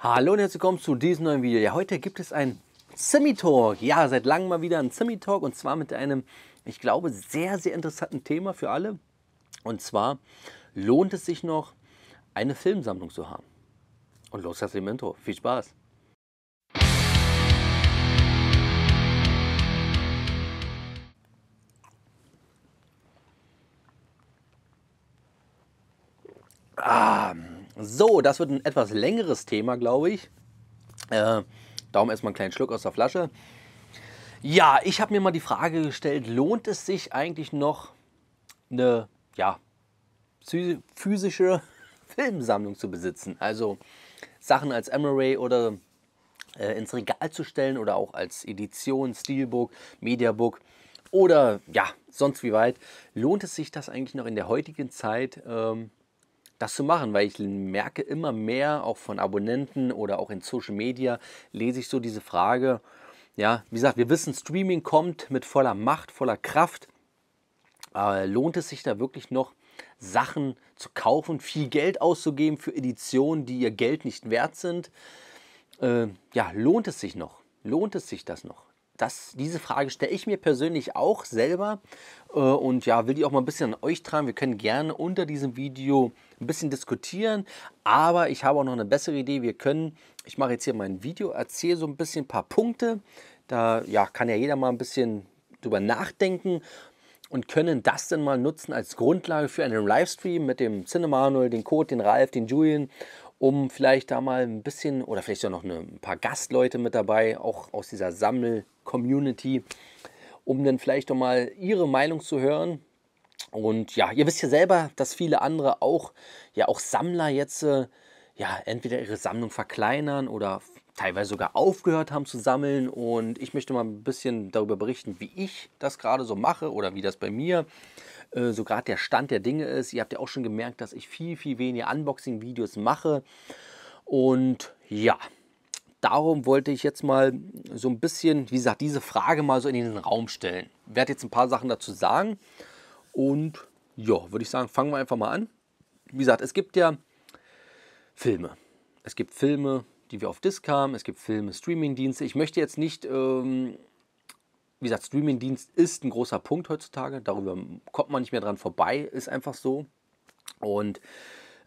Hallo und herzlich willkommen zu diesem neuen Video. Ja, heute gibt es ein zimmy Talk. Ja, seit langem mal wieder ein zimmy Talk und zwar mit einem, ich glaube, sehr, sehr interessanten Thema für alle. Und zwar lohnt es sich noch, eine Filmsammlung zu haben. Und los geht's im Intro. Viel Spaß! Ah, so, das wird ein etwas längeres Thema, glaube ich. Äh, darum erstmal einen kleinen Schluck aus der Flasche. Ja, ich habe mir mal die Frage gestellt, lohnt es sich eigentlich noch eine ja, physische Filmsammlung zu besitzen? Also Sachen als Emery oder äh, ins Regal zu stellen oder auch als Edition, Steelbook, Mediabook oder ja, sonst wie weit. Lohnt es sich das eigentlich noch in der heutigen Zeit? Ähm, das zu machen, weil ich merke immer mehr, auch von Abonnenten oder auch in Social Media, lese ich so diese Frage. Ja, wie gesagt, wir wissen, Streaming kommt mit voller Macht, voller Kraft. Aber äh, lohnt es sich da wirklich noch, Sachen zu kaufen, viel Geld auszugeben für Editionen, die ihr Geld nicht wert sind? Äh, ja, lohnt es sich noch? Lohnt es sich das noch? das, diese Frage stelle ich mir persönlich auch selber äh, und ja, will die auch mal ein bisschen an euch tragen. Wir können gerne unter diesem Video ein bisschen diskutieren, aber ich habe auch noch eine bessere Idee. Wir können, ich mache jetzt hier mein Video, erzähle so ein bisschen ein paar Punkte. Da ja, kann ja jeder mal ein bisschen drüber nachdenken und können das dann mal nutzen als Grundlage für einen Livestream mit dem Cinemanuel, den Code, den Ralf, den Julian um vielleicht da mal ein bisschen oder vielleicht auch noch eine, ein paar Gastleute mit dabei, auch aus dieser Sammel-Community, um dann vielleicht doch mal ihre Meinung zu hören. Und ja, ihr wisst ja selber, dass viele andere auch, ja auch Sammler jetzt äh, ja entweder ihre Sammlung verkleinern oder teilweise sogar aufgehört haben zu sammeln. Und ich möchte mal ein bisschen darüber berichten, wie ich das gerade so mache oder wie das bei mir ist äh, so gerade der Stand der Dinge ist. Ihr habt ja auch schon gemerkt, dass ich viel, viel weniger Unboxing-Videos mache. Und ja, darum wollte ich jetzt mal so ein bisschen, wie gesagt, diese Frage mal so in den Raum stellen. Ich werde jetzt ein paar Sachen dazu sagen. Und ja, würde ich sagen, fangen wir einfach mal an. Wie gesagt, es gibt ja Filme. Es gibt Filme, die wir auf Disc haben. Es gibt Filme, Streamingdienste. Ich möchte jetzt nicht ähm, wie gesagt, Streamingdienst ist ein großer Punkt heutzutage. Darüber kommt man nicht mehr dran vorbei, ist einfach so. Und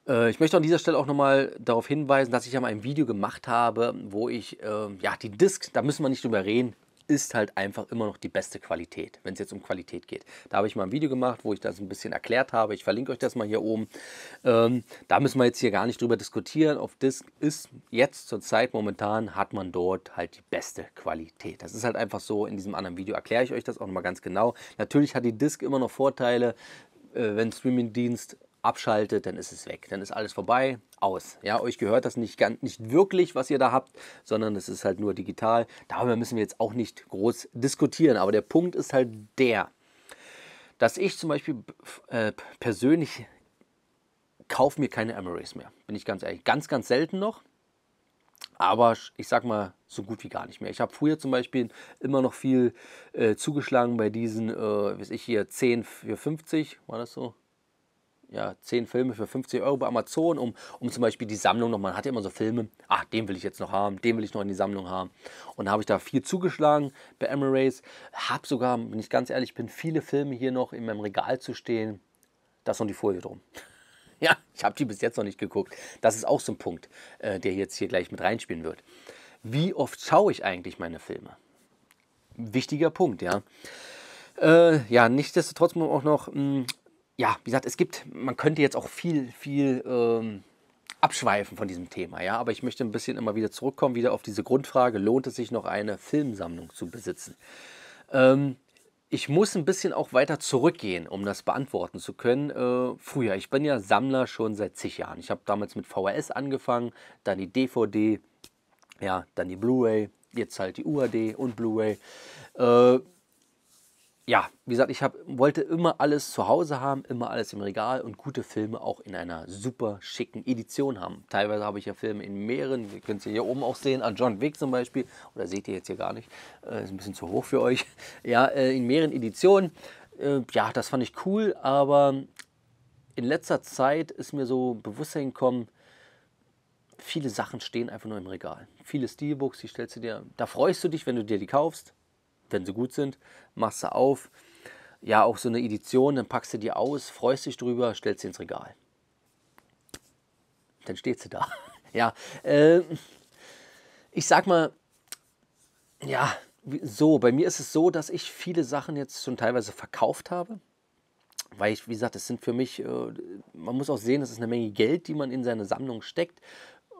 äh, ich möchte an dieser Stelle auch nochmal darauf hinweisen, dass ich ja mal ein Video gemacht habe, wo ich, äh, ja, die Disk, da müssen wir nicht drüber reden, ist halt einfach immer noch die beste Qualität, wenn es jetzt um Qualität geht. Da habe ich mal ein Video gemacht, wo ich das ein bisschen erklärt habe. Ich verlinke euch das mal hier oben. Ähm, da müssen wir jetzt hier gar nicht drüber diskutieren. Auf Disk ist jetzt zur Zeit momentan, hat man dort halt die beste Qualität. Das ist halt einfach so. In diesem anderen Video erkläre ich euch das auch nochmal ganz genau. Natürlich hat die Disk immer noch Vorteile, äh, wenn Streamingdienst abschaltet, dann ist es weg, dann ist alles vorbei, aus. Ja, euch gehört das nicht, ganz, nicht wirklich, was ihr da habt, sondern es ist halt nur digital. Darüber müssen wir jetzt auch nicht groß diskutieren, aber der Punkt ist halt der, dass ich zum Beispiel äh, persönlich kaufe mir keine Emirates mehr, bin ich ganz ehrlich. Ganz, ganz selten noch, aber ich sag mal so gut wie gar nicht mehr. Ich habe früher zum Beispiel immer noch viel äh, zugeschlagen bei diesen, äh, weiß ich hier, 10 für 50, war das so? ja, zehn Filme für 50 Euro bei Amazon, um, um zum Beispiel die Sammlung noch, man hat ja immer so Filme, ach, den will ich jetzt noch haben, den will ich noch in die Sammlung haben. Und habe ich da viel zugeschlagen bei Emirates, habe sogar, wenn ich ganz ehrlich bin, viele Filme hier noch in meinem Regal zu stehen, da ist noch die Folie drum. Ja, ich habe die bis jetzt noch nicht geguckt. Das ist auch so ein Punkt, äh, der jetzt hier gleich mit reinspielen wird. Wie oft schaue ich eigentlich meine Filme? Wichtiger Punkt, ja. Äh, ja, nichtsdestotrotz muss man auch noch mh, hm, ja, wie gesagt, es gibt, man könnte jetzt auch viel, viel ähm, abschweifen von diesem Thema, ja, aber ich möchte ein bisschen immer wieder zurückkommen, wieder auf diese Grundfrage, lohnt es sich noch eine Filmsammlung zu besitzen? Ähm, ich muss ein bisschen auch weiter zurückgehen, um das beantworten zu können. Äh, früher, ich bin ja Sammler schon seit zig Jahren. Ich habe damals mit VHS angefangen, dann die DVD, ja, dann die Blu-ray, jetzt halt die UAD und Blu-ray. Äh, ja, wie gesagt, ich hab, wollte immer alles zu Hause haben, immer alles im Regal und gute Filme auch in einer super schicken Edition haben. Teilweise habe ich ja Filme in mehreren, ihr könnt sie hier oben auch sehen, an John Wick zum Beispiel, oder seht ihr jetzt hier gar nicht, äh, ist ein bisschen zu hoch für euch, ja, äh, in mehreren Editionen. Äh, ja, das fand ich cool, aber in letzter Zeit ist mir so Bewusstsein gekommen, viele Sachen stehen einfach nur im Regal. Viele Steelbooks, die stellst du dir, da freust du dich, wenn du dir die kaufst, wenn sie gut sind, machst du auf. Ja, auch so eine Edition, dann packst du die aus, freust dich drüber, stellst sie ins Regal. Dann steht sie da. ja, äh, ich sag mal, ja, so, bei mir ist es so, dass ich viele Sachen jetzt schon teilweise verkauft habe. Weil ich, wie gesagt, es sind für mich, äh, man muss auch sehen, das ist eine Menge Geld, die man in seine Sammlung steckt.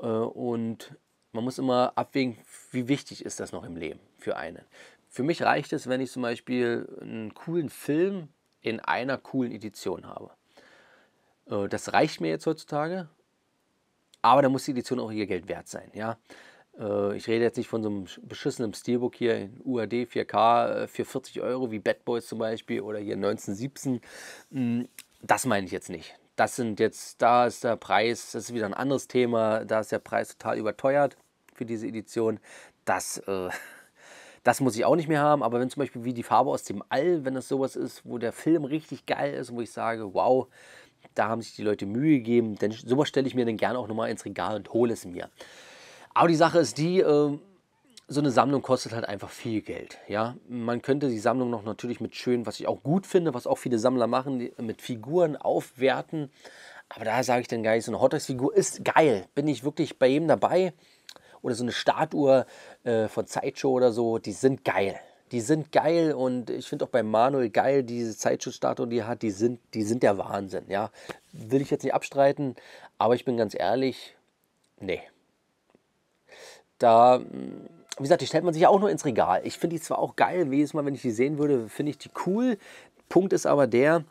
Äh, und man muss immer abwägen, wie wichtig ist das noch im Leben für einen. Für mich reicht es, wenn ich zum Beispiel einen coolen Film in einer coolen Edition habe. Äh, das reicht mir jetzt heutzutage, aber da muss die Edition auch ihr Geld wert sein. Ja? Äh, ich rede jetzt nicht von so einem beschissenen Steelbook hier in UAD 4K äh, für 40 Euro wie Bad Boys zum Beispiel oder hier 1917. Hm, das meine ich jetzt nicht. Das sind jetzt, da ist der Preis, das ist wieder ein anderes Thema, da ist der Preis total überteuert für diese Edition. Das äh, Das muss ich auch nicht mehr haben, aber wenn zum Beispiel wie die Farbe aus dem All, wenn das sowas ist, wo der Film richtig geil ist und wo ich sage, wow, da haben sich die Leute Mühe gegeben, denn sowas stelle ich mir dann gerne auch nochmal ins Regal und hole es mir. Aber die Sache ist die, ähm, so eine Sammlung kostet halt einfach viel Geld. Ja? Man könnte die Sammlung noch natürlich mit schön, was ich auch gut finde, was auch viele Sammler machen, mit Figuren aufwerten. Aber da sage ich dann gar nicht, so eine Hot Dogs-Figur ist geil. Bin ich wirklich bei jedem dabei oder so eine Statue äh, von Sideshow oder so, die sind geil. Die sind geil und ich finde auch bei Manuel geil, diese Zeitschutzstatuen, die er hat, die sind, die sind der Wahnsinn, ja. Will ich jetzt nicht abstreiten, aber ich bin ganz ehrlich, nee. Da, mm, wie gesagt, die stellt man sich ja auch nur ins Regal. Ich finde die zwar auch geil, jedes Mal, wenn ich die sehen würde, finde ich die cool. Punkt ist aber der,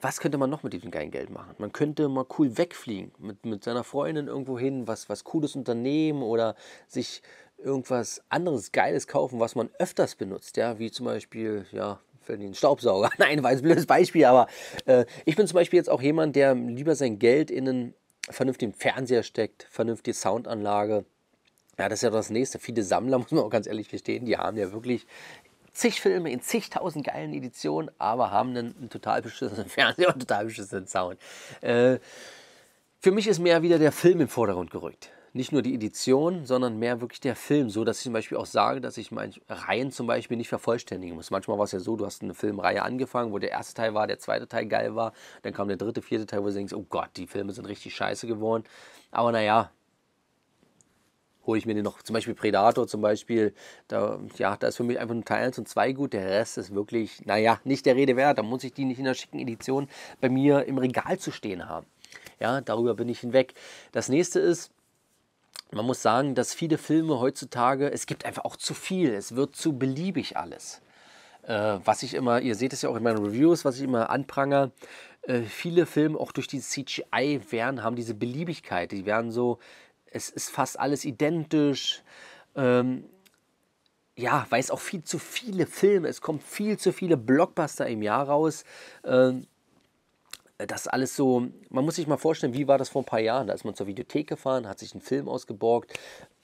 was könnte man noch mit diesem geilen Geld machen? Man könnte mal cool wegfliegen, mit, mit seiner Freundin irgendwo hin, was, was cooles unternehmen oder sich irgendwas anderes Geiles kaufen, was man öfters benutzt, ja, wie zum Beispiel, ja, für den Staubsauger. Nein, war ein blödes Beispiel, aber äh, ich bin zum Beispiel jetzt auch jemand, der lieber sein Geld in einen vernünftigen Fernseher steckt, vernünftige Soundanlage. Ja, das ist ja das nächste. Viele Sammler, muss man auch ganz ehrlich gestehen, die haben ja wirklich zig Filme in zigtausend geilen Editionen, aber haben einen, einen total beschissenen Fernseher und total beschissenen Sound. Äh, für mich ist mehr wieder der Film im Vordergrund gerückt. Nicht nur die Edition, sondern mehr wirklich der Film. So, dass ich zum Beispiel auch sage, dass ich meine Reihen zum Beispiel nicht vervollständigen muss. Manchmal war es ja so, du hast eine Filmreihe angefangen, wo der erste Teil war, der zweite Teil geil war. Dann kam der dritte, vierte Teil, wo du denkst, oh Gott, die Filme sind richtig scheiße geworden. Aber naja, hole ich mir den noch. Zum Beispiel Predator zum Beispiel, da, ja, da ist für mich einfach nur Teil 1 und 2 gut. Der Rest ist wirklich, naja, nicht der Rede wert. Da muss ich die nicht in der schicken Edition bei mir im Regal zu stehen haben. Ja, darüber bin ich hinweg. Das nächste ist, man muss sagen, dass viele Filme heutzutage, es gibt einfach auch zu viel. Es wird zu beliebig alles. Äh, was ich immer, ihr seht es ja auch in meinen Reviews, was ich immer anprangere, äh, viele Filme auch durch die CGI werden, haben diese Beliebigkeit. Die werden so, es ist fast alles identisch. Ähm, ja, weil es auch viel zu viele Filme, es kommen viel zu viele Blockbuster im Jahr raus. Ähm, das alles so, man muss sich mal vorstellen, wie war das vor ein paar Jahren? Da ist man zur Videothek gefahren, hat sich einen Film ausgeborgt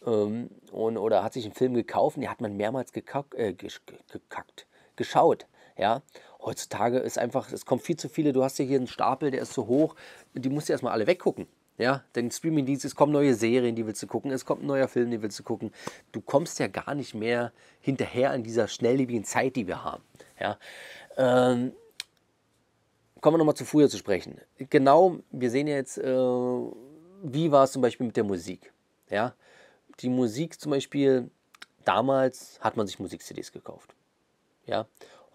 ähm, und, oder hat sich einen Film gekauft, den hat man mehrmals gekackt, äh, gekackt geschaut. Ja, heutzutage ist einfach, es kommen viel zu viele. Du hast ja hier einen Stapel, der ist zu hoch. Die musst du erstmal alle weggucken. Ja, denn Streamingdienst, es kommen neue Serien, die willst du gucken, es kommt ein neuer Film, den willst du gucken. Du kommst ja gar nicht mehr hinterher in dieser schnelllebigen Zeit, die wir haben. Ja. Ähm, kommen wir nochmal zu früher zu sprechen. Genau, wir sehen ja jetzt, äh, wie war es zum Beispiel mit der Musik. Ja, die Musik zum Beispiel, damals hat man sich Musik-CDs gekauft. Ja,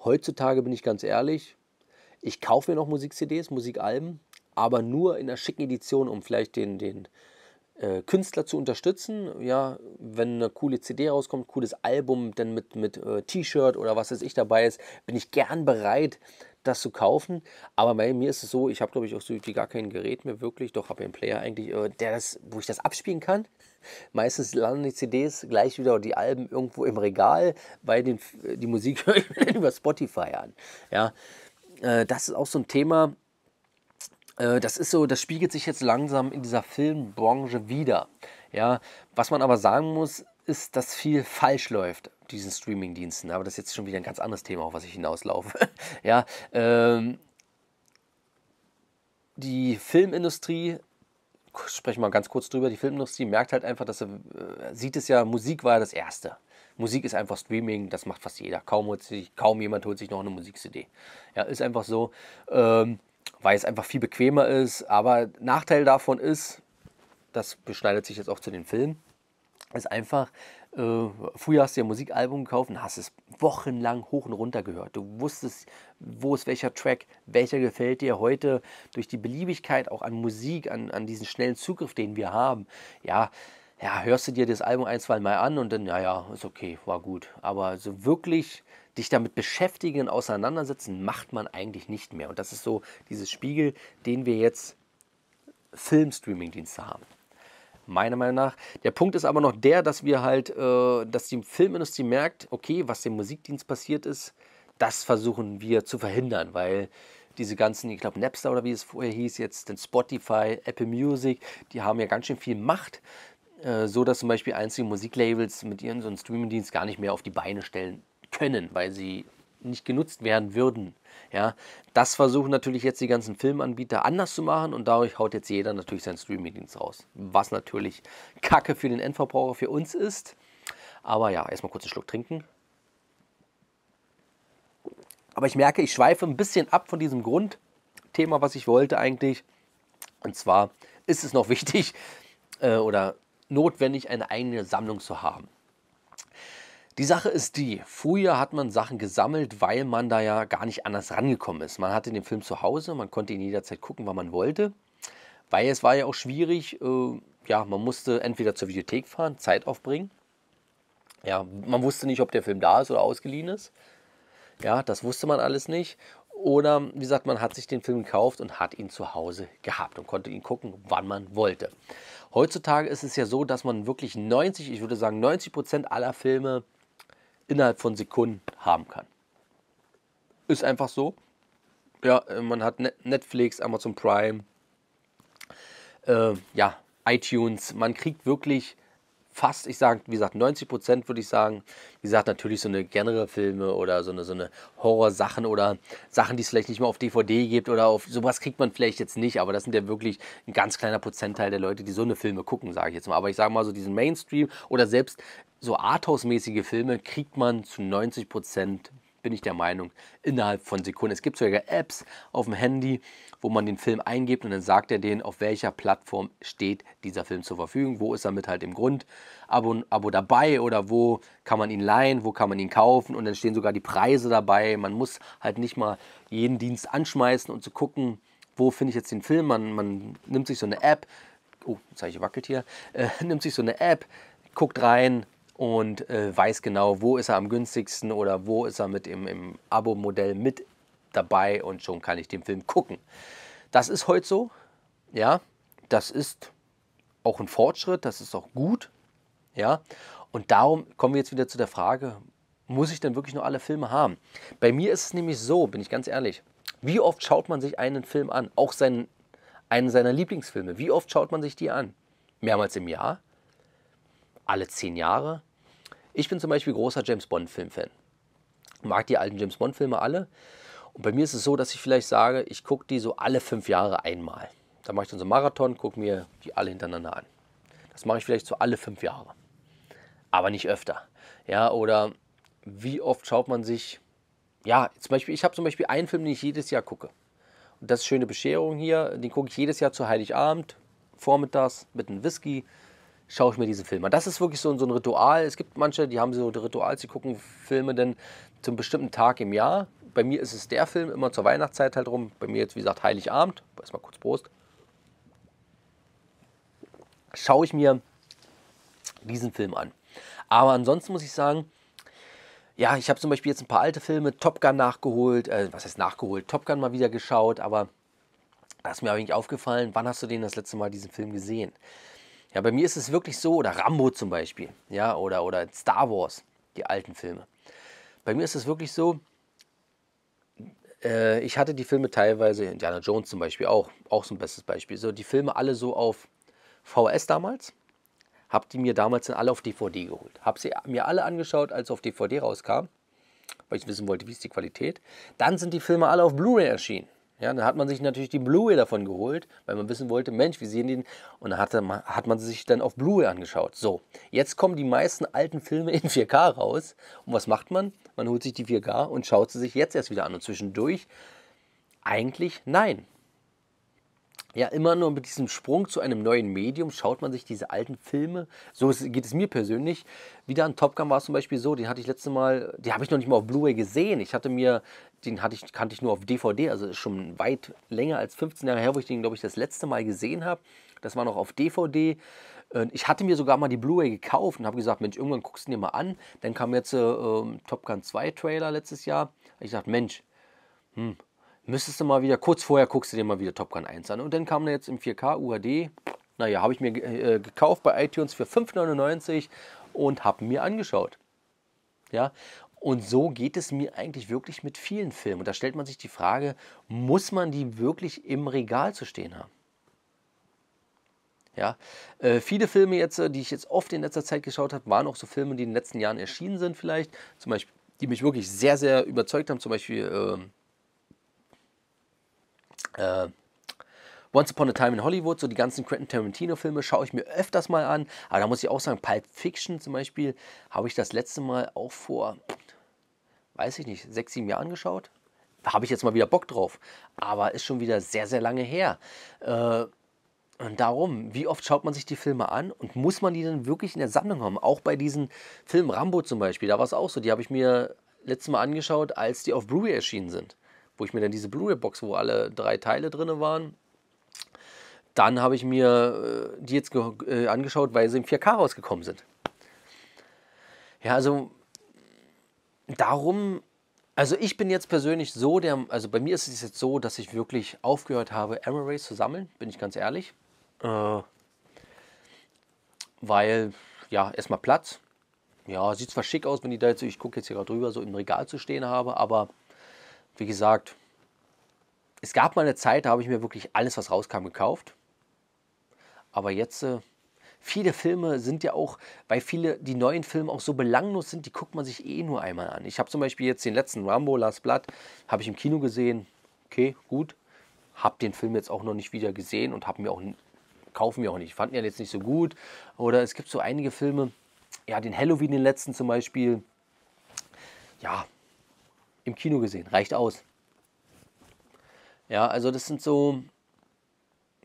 heutzutage bin ich ganz ehrlich, ich kaufe mir noch Musik-CDs, Musikalben, aber nur in einer schicken Edition, um vielleicht den, den äh, Künstler zu unterstützen. Ja, wenn eine coole CD rauskommt, cooles Album, dann mit, mit äh, T-Shirt oder was weiß ich dabei ist, bin ich gern bereit, das zu kaufen. Aber bei mir ist es so, ich habe glaube ich auch so wie gar kein Gerät mehr wirklich, doch habe ich einen Player eigentlich, äh, der das, wo ich das abspielen kann. Meistens landen die CDs gleich wieder oder die Alben irgendwo im Regal, weil den, die Musik über Spotify an. Ja, äh, das ist auch so ein Thema äh, das ist so, das spiegelt sich jetzt langsam in dieser Filmbranche wieder. Ja, was man aber sagen muss, ist, dass viel falsch läuft diesen Streaming-Diensten. Aber das ist jetzt schon wieder ein ganz anderes Thema, auf was ich hinauslaufe. ja, ähm, die Filmindustrie sprechen wir mal ganz kurz drüber. Die Filmindustrie merkt halt einfach, dass sie äh, sieht es ja, Musik war ja das Erste. Musik ist einfach Streaming, das macht fast jeder. Kaum, holt sich, kaum jemand holt sich noch eine Musik-CD. Ja, ist einfach so. Ähm, weil es einfach viel bequemer ist. Aber Nachteil davon ist, das beschneidet sich jetzt auch zu den Filmen, ist einfach, äh, früher hast du ja Musikalbum gekauft und hast es wochenlang hoch und runter gehört. Du wusstest, wo ist welcher Track, welcher gefällt dir heute durch die Beliebigkeit auch an Musik, an, an diesen schnellen Zugriff, den wir haben. Ja, ja, hörst du dir das Album ein, zwei Mal an und dann, ja, ja, ist okay, war gut. Aber so wirklich dich damit beschäftigen und auseinandersetzen, macht man eigentlich nicht mehr. Und das ist so dieses Spiegel, den wir jetzt Filmstreaming-Dienste haben. Meiner Meinung nach. Der Punkt ist aber noch der, dass wir halt, äh, dass die Filmindustrie merkt, okay, was dem Musikdienst passiert ist, das versuchen wir zu verhindern, weil diese ganzen, ich glaube Napster oder wie es vorher hieß, jetzt den Spotify, Apple Music, die haben ja ganz schön viel Macht, äh, so dass zum Beispiel einzelne Musiklabels mit ihren so einen Streamingdienst gar nicht mehr auf die Beine stellen können, weil sie nicht genutzt werden würden. Ja, das versuchen natürlich jetzt die ganzen Filmanbieter anders zu machen und dadurch haut jetzt jeder natürlich seinen Streamingdienst raus. Was natürlich Kacke für den Endverbraucher, für uns ist. Aber ja, erstmal kurz einen Schluck trinken. Aber ich merke, ich schweife ein bisschen ab von diesem Grundthema, was ich wollte eigentlich. Und zwar ist es noch wichtig äh, oder notwendig, eine eigene Sammlung zu haben. Die Sache ist die, früher hat man Sachen gesammelt, weil man da ja gar nicht anders rangekommen ist. Man hatte den Film zu Hause, man konnte ihn jederzeit gucken, wann man wollte, weil es war ja auch schwierig, äh, ja, man musste entweder zur Videothek fahren, Zeit aufbringen. Ja, man wusste nicht, ob der Film da ist oder ausgeliehen ist. Ja, das wusste man alles nicht. Oder wie gesagt, man hat sich den Film gekauft und hat ihn zu Hause gehabt und konnte ihn gucken, wann man wollte. Heutzutage ist es ja so, dass man wirklich 90, ich würde sagen 90 Prozent aller Filme innerhalb von Sekunden haben kann. Ist einfach so. Ja, äh, man hat Netflix, Amazon Prime, äh, ja, iTunes. Man kriegt wirklich fast, ich sage, wie gesagt, 90 Prozent würde ich sagen. Wie gesagt, natürlich so eine Genre-Filme oder so eine, so eine Horror-Sachen oder Sachen, die es vielleicht nicht mehr auf DVD gibt oder auf sowas kriegt man vielleicht jetzt nicht, aber das sind ja wirklich ein ganz kleiner Prozentteil der Leute, die so eine Filme gucken, sage ich jetzt mal. Aber ich sage mal so diesen Mainstream oder selbst so Arthouse-mäßige Filme kriegt man zu 90 Prozent bin ich der Meinung, innerhalb von Sekunden. Es gibt sogar Apps auf dem Handy, wo man den Film eingibt und dann sagt er denen, auf welcher Plattform steht dieser Film zur Verfügung, wo ist er mit halt im Grund, Abo, Abo dabei oder wo kann man ihn leihen, wo kann man ihn kaufen und dann stehen sogar die Preise dabei. Man muss halt nicht mal jeden Dienst anschmeißen und zu gucken, wo finde ich jetzt den Film. Man, man nimmt sich so eine App, oh, jetzt ich wackelt hier, äh, nimmt sich so eine App, guckt rein, und äh, weiß genau, wo ist er am günstigsten oder wo ist er mit im, im Abo-Modell mit dabei und schon kann ich den Film gucken. Das ist heute so, ja, das ist auch ein Fortschritt, das ist auch gut, ja, und darum kommen wir jetzt wieder zu der Frage, muss ich denn wirklich nur alle Filme haben? Bei mir ist es nämlich so, bin ich ganz ehrlich, wie oft schaut man sich einen Film an, auch seinen, einen seiner Lieblingsfilme, wie oft schaut man sich die an? Mehrmals im Jahr? Alle zehn Jahre? Ich bin zum Beispiel großer James Bond-Film-Fan. Mag die alten James Bond-Filme alle. Und bei mir ist es so, dass ich vielleicht sage, ich gucke die so alle fünf Jahre einmal. Da mache ich dann so einen Marathon, gucke mir die alle hintereinander an. Das mache ich vielleicht so alle fünf Jahre. Aber nicht öfter. Ja, oder wie oft schaut man sich. Ja, zum Beispiel, ich habe zum Beispiel einen Film, den ich jedes Jahr gucke. Und das ist schöne Bescherung hier. Den gucke ich jedes Jahr zu Heiligabend, vormittags mit einem Whisky schaue ich mir diesen Film an. Das ist wirklich so, so ein Ritual. Es gibt manche, die haben so Ritual, sie gucken Filme dann zum bestimmten Tag im Jahr. Bei mir ist es der Film, immer zur Weihnachtszeit halt rum. Bei mir jetzt, wie gesagt, Heiligabend. Erstmal kurz Prost. Schaue ich mir diesen Film an. Aber ansonsten muss ich sagen, ja, ich habe zum Beispiel jetzt ein paar alte Filme, Top Gun nachgeholt, äh, was heißt nachgeholt, Top Gun mal wieder geschaut, aber da ist mir eigentlich aufgefallen, wann hast du den das letzte Mal diesen Film gesehen? Ja, bei mir ist es wirklich so, oder Rambo zum Beispiel, ja, oder, oder Star Wars, die alten Filme. Bei mir ist es wirklich so, äh, ich hatte die Filme teilweise, Indiana Jones zum Beispiel auch, auch so ein bestes Beispiel, so die Filme alle so auf VS damals, hab die mir damals dann alle auf DVD geholt. Hab sie mir alle angeschaut, als auf DVD rauskam, weil ich wissen wollte, wie ist die Qualität. Dann sind die Filme alle auf Blu-ray erschienen. Ja, dann hat man sich natürlich die Blu-ray davon geholt, weil man wissen wollte, Mensch, wie sehen die denn? Und dann hatte, hat man sich dann auf Blu-ray angeschaut. So, jetzt kommen die meisten alten Filme in 4K raus. Und was macht man? Man holt sich die 4K und schaut sie sich jetzt erst wieder an. Und zwischendurch eigentlich nein ja immer nur mit diesem Sprung zu einem neuen Medium schaut man sich diese alten Filme, so geht es mir persönlich. Wieder an Top Gun war es zum Beispiel so, den hatte ich letzte Mal, den habe ich noch nicht mal auf Blu-ray gesehen. Ich hatte mir, den hatte ich, kannte ich nur auf DVD, also schon weit länger als 15 Jahre her, wo ich den, glaube ich, das letzte Mal gesehen habe. Das war noch auf DVD. Ich hatte mir sogar mal die Blu-ray gekauft und habe gesagt, Mensch, irgendwann guckst du dir mal an. Dann kam jetzt äh, ähm, Top Gun 2 Trailer letztes Jahr. Ich dachte, Mensch, hm, müsstest du mal wieder, kurz vorher guckst du dir mal wieder Top Gun 1 an. Und dann kam der jetzt im 4K UHD. Naja, habe ich mir äh, gekauft bei iTunes für 5,99 und habe mir angeschaut. Ja, und so geht es mir eigentlich wirklich mit vielen Filmen. Und da stellt man sich die Frage, muss man die wirklich im Regal zu stehen haben? Ja, äh, viele Filme jetzt, äh, die ich jetzt oft in letzter Zeit geschaut habe, waren auch so Filme, die in den letzten Jahren erschienen sind vielleicht. Zum Beispiel, die mich wirklich sehr, sehr überzeugt haben. Zum Beispiel äh, äh, Once Upon a Time in Hollywood, so die ganzen Quentin Tarantino-Filme schaue ich mir öfters mal an. Aber da muss ich auch sagen, Pulp Fiction zum Beispiel habe ich das letzte Mal auch vor, weiß ich nicht, sechs, sieben Jahren geschaut. Habe ich jetzt mal wieder Bock drauf. Aber ist schon wieder sehr, sehr lange her. Äh, und darum, wie oft schaut man sich die Filme an und muss man die dann wirklich in der Sammlung haben? Auch bei diesen Filmen Rambo zum Beispiel, da war es auch so. Die habe ich mir letztes Mal angeschaut, als die auf Blu-ray erschienen sind wo ich mir dann diese Blu-ray-Box, wo alle drei Teile drin waren, dann habe ich mir äh, die jetzt äh, angeschaut, weil sie im 4K rausgekommen sind. Ja, also darum, also ich bin jetzt persönlich so, der, also bei mir ist es jetzt so, dass ich wirklich aufgehört habe, Amarays zu sammeln, bin ich ganz ehrlich. Äh, weil, ja, erstmal Platz. Ja, sieht zwar schick aus, wenn die da jetzt, ich gucke jetzt hier gerade drüber, so im Regal zu stehen habe, aber wie gesagt, es gab mal eine Zeit, da habe ich mir wirklich alles, was rauskam, gekauft. Aber jetzt, äh, viele Filme sind ja auch, weil viele die neuen Filme auch so belanglos sind, die guckt man sich eh nur einmal an. Ich habe zum Beispiel jetzt den letzten Rambo, Last Blood, habe ich im Kino gesehen. Okay, gut. Habe den Film jetzt auch noch nicht wieder gesehen und habe mir auch kaufen wir auch nicht. Fanden ja jetzt nicht so gut. Oder es gibt so einige Filme, ja, den Halloween, den letzten zum Beispiel. Ja, im Kino gesehen, reicht aus. Ja, also das sind so,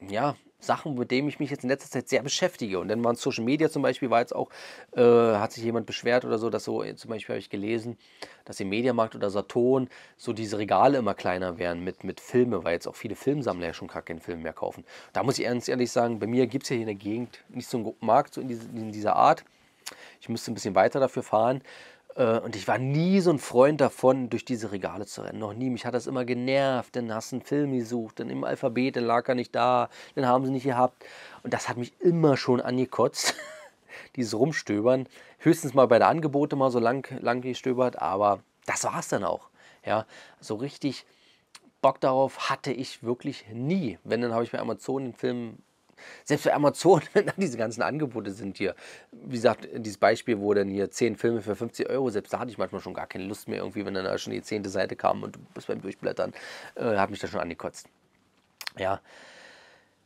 ja, Sachen, mit denen ich mich jetzt in letzter Zeit sehr beschäftige. Und dann waren Social Media zum Beispiel, war jetzt auch, äh, hat sich jemand beschwert oder so, dass so, zum Beispiel habe ich gelesen, dass im Mediamarkt oder Saturn so diese Regale immer kleiner werden mit, mit Filme, weil jetzt auch viele Filmsammler ja schon gar keinen Film mehr kaufen. Da muss ich ernst ehrlich sagen, bei mir gibt es ja hier in der Gegend nicht so einen Markt so in, diese, in dieser Art. Ich müsste ein bisschen weiter dafür fahren. Äh, und ich war nie so ein Freund davon, durch diese Regale zu rennen. Noch nie. Mich hat das immer genervt. Dann hast du einen Film gesucht, dann im Alphabet, dann lag er nicht da, dann haben sie nicht gehabt. Und das hat mich immer schon angekotzt, dieses Rumstöbern. Höchstens mal bei der Angebote mal so lang, lang gestöbert, aber das war es dann auch. Ja, so richtig Bock darauf hatte ich wirklich nie. Wenn, dann habe ich bei Amazon den Film selbst bei Amazon, wenn da diese ganzen Angebote sind hier. Wie gesagt, dieses Beispiel, wo dann hier 10 Filme für 50 Euro, selbst da hatte ich manchmal schon gar keine Lust mehr irgendwie, wenn dann da schon die zehnte Seite kam und du bist beim Durchblättern, äh, hat mich da schon angekotzt. Ja.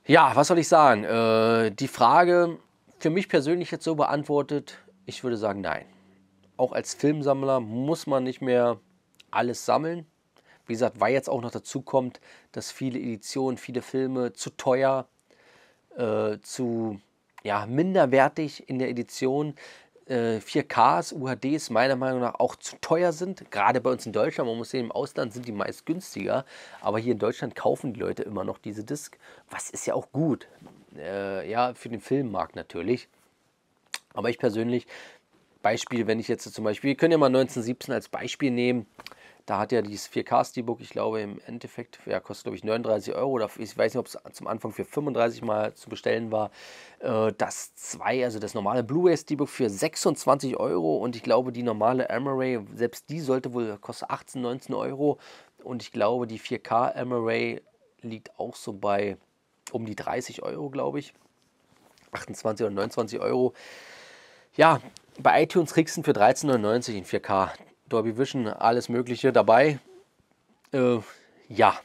Ja, was soll ich sagen? Äh, die Frage für mich persönlich jetzt so beantwortet, ich würde sagen, nein. Auch als Filmsammler muss man nicht mehr alles sammeln. Wie gesagt, weil jetzt auch noch dazu kommt, dass viele Editionen, viele Filme zu teuer äh, zu ja, minderwertig in der Edition. 4Ks, äh, UHDs meiner Meinung nach auch zu teuer sind. Gerade bei uns in Deutschland, man muss sehen, im Ausland sind die meist günstiger. Aber hier in Deutschland kaufen die Leute immer noch diese Disc. Was ist ja auch gut. Äh, ja, für den Filmmarkt natürlich. Aber ich persönlich Beispiel, wenn ich jetzt zum Beispiel, wir können ja mal 1917 als Beispiel nehmen. Da hat ja dieses 4K-Steelbook, ich glaube, im Endeffekt, ja, kostet, glaube ich, 39 Euro oder ich weiß nicht, ob es zum Anfang für 35 mal zu bestellen war. Äh, das 2, also das normale Blu-ray-Steelbook für 26 Euro und ich glaube, die normale Amaray, selbst die sollte wohl, kostet 18, 19 Euro und ich glaube, die 4K Amaray liegt auch so bei um die 30 Euro, glaube ich. 28 oder 29 Euro. Ja, bei iTunes kriegst du für 13,99 in 4K. Dolby Vision, alles Mögliche dabei. Äh, ja,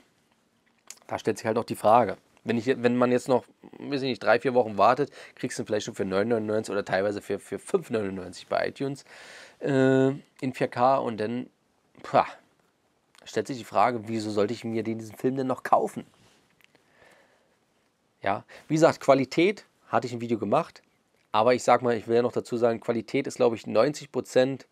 da stellt sich halt auch die Frage. Wenn, ich, wenn man jetzt noch, weiß ich nicht, drei, vier Wochen wartet, kriegst du vielleicht schon für 9,99 oder teilweise für, für 5,99 bei iTunes äh, in 4K und dann, pah, stellt sich die Frage, wieso sollte ich mir diesen Film denn noch kaufen? Ja, wie gesagt, Qualität hatte ich ein Video gemacht, aber ich sag mal, ich will ja noch dazu sagen, Qualität ist, glaube ich, 90 Prozent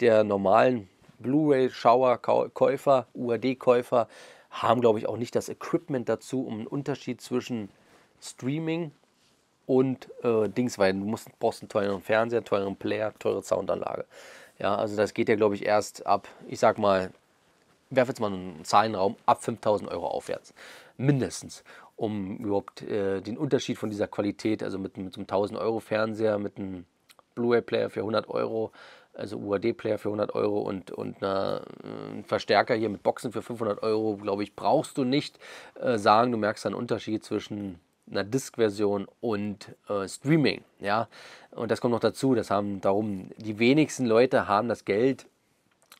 der normalen Blu-ray-Schauer-Käufer, UAD-Käufer, haben, glaube ich, auch nicht das Equipment dazu, um einen Unterschied zwischen Streaming und äh, Dings, weil du musst, brauchst einen teuren Fernseher, einen teuren Player, teure Soundanlage. Ja, also das geht ja, glaube ich, erst ab, ich sag mal, werfe jetzt mal einen Zahlenraum, ab 5000 Euro aufwärts. Mindestens. Um überhaupt äh, den Unterschied von dieser Qualität, also mit, mit so einem 1000 Euro Fernseher, mit einem Blu-ray-Player für 100 Euro, also UAD-Player für 100 Euro und, und eine, äh, einen Verstärker hier mit Boxen für 500 Euro, glaube ich, brauchst du nicht äh, sagen. Du merkst einen Unterschied zwischen einer Disk-Version und äh, Streaming. Ja? Und das kommt noch dazu, das haben darum, die wenigsten Leute haben das Geld,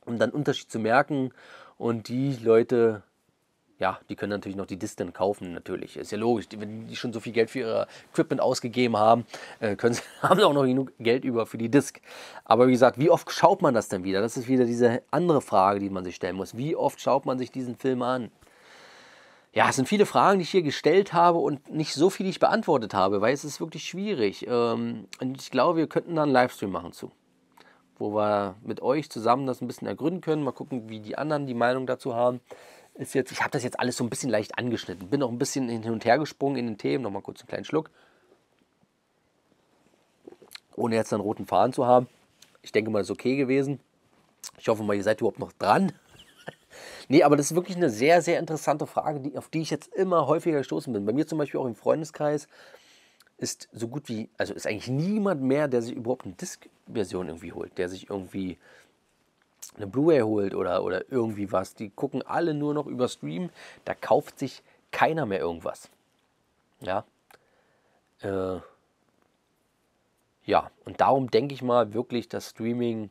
um dann Unterschied zu merken. Und die Leute, ja, die können natürlich noch die Distant kaufen, natürlich. Ist ja logisch. Wenn die schon so viel Geld für ihr Equipment ausgegeben haben, äh, können sie, haben sie auch noch genug Geld über für die Disk. Aber wie gesagt, wie oft schaut man das denn wieder? Das ist wieder diese andere Frage, die man sich stellen muss. Wie oft schaut man sich diesen Film an? Ja, es sind viele Fragen, die ich hier gestellt habe und nicht so viele, die ich beantwortet habe, weil es ist wirklich schwierig. Ähm, und ich glaube, wir könnten da einen Livestream machen zu wo wir mit euch zusammen das ein bisschen ergründen können. Mal gucken, wie die anderen die Meinung dazu haben ist jetzt, ich habe das jetzt alles so ein bisschen leicht angeschnitten, bin noch ein bisschen hin und her gesprungen in den Themen, nochmal kurz einen kleinen Schluck, ohne jetzt einen roten Faden zu haben. Ich denke mal, das ist okay gewesen. Ich hoffe mal, ihr seid überhaupt noch dran. nee, aber das ist wirklich eine sehr, sehr interessante Frage, die, auf die ich jetzt immer häufiger gestoßen bin. Bei mir zum Beispiel auch im Freundeskreis ist so gut wie, also ist eigentlich niemand mehr, der sich überhaupt eine Disk-Version irgendwie holt, der sich irgendwie eine Blu-ray holt oder, oder irgendwie was. Die gucken alle nur noch über Stream. Da kauft sich keiner mehr irgendwas. Ja. Äh, ja, und darum denke ich mal wirklich, dass Streaming,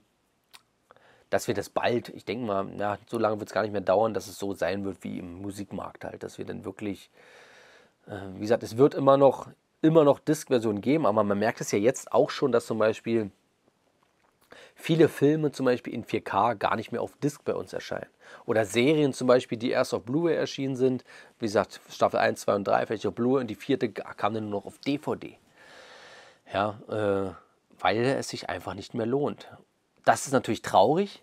dass wir das bald, ich denke mal, na, so lange wird es gar nicht mehr dauern, dass es so sein wird wie im Musikmarkt halt, dass wir dann wirklich, äh, wie gesagt, es wird immer noch, immer noch Disk-Versionen geben, aber man merkt es ja jetzt auch schon, dass zum Beispiel viele Filme zum Beispiel in 4K gar nicht mehr auf Disc bei uns erscheinen. Oder Serien zum Beispiel, die erst auf Blu-ray erschienen sind. Wie gesagt, Staffel 1, 2 und 3 vielleicht auf Blu-ray und die vierte kam dann nur noch auf DVD. Ja, äh, weil es sich einfach nicht mehr lohnt. Das ist natürlich traurig,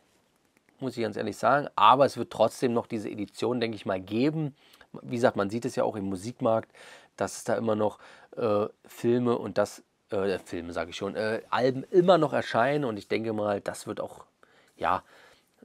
muss ich ganz ehrlich sagen. Aber es wird trotzdem noch diese Edition, denke ich mal, geben. Wie gesagt, man sieht es ja auch im Musikmarkt, dass es da immer noch äh, Filme und das äh, Filme sage ich schon, äh, Alben immer noch erscheinen und ich denke mal, das wird auch, ja,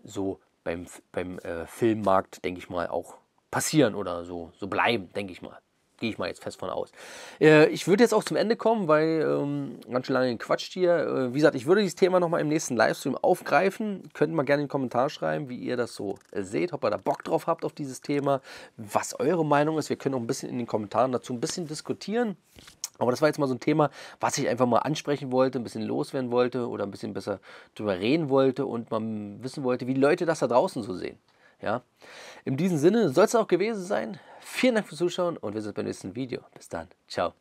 so beim, beim äh, Filmmarkt, denke ich mal, auch passieren oder so, so bleiben, denke ich mal. Gehe ich mal jetzt fest von aus. Äh, ich würde jetzt auch zum Ende kommen, weil ähm, ganz schön lange gequatscht hier. Äh, wie gesagt, ich würde dieses Thema nochmal im nächsten Livestream aufgreifen. Könnt mal gerne in den Kommentar schreiben, wie ihr das so äh, seht, ob ihr da Bock drauf habt auf dieses Thema, was eure Meinung ist. Wir können auch ein bisschen in den Kommentaren dazu ein bisschen diskutieren. Aber das war jetzt mal so ein Thema, was ich einfach mal ansprechen wollte, ein bisschen loswerden wollte oder ein bisschen besser drüber reden wollte und mal wissen wollte, wie Leute das da draußen so sehen. Ja? In diesem Sinne soll es auch gewesen sein. Vielen Dank fürs Zuschauen und wir sehen uns beim nächsten Video. Bis dann. Ciao.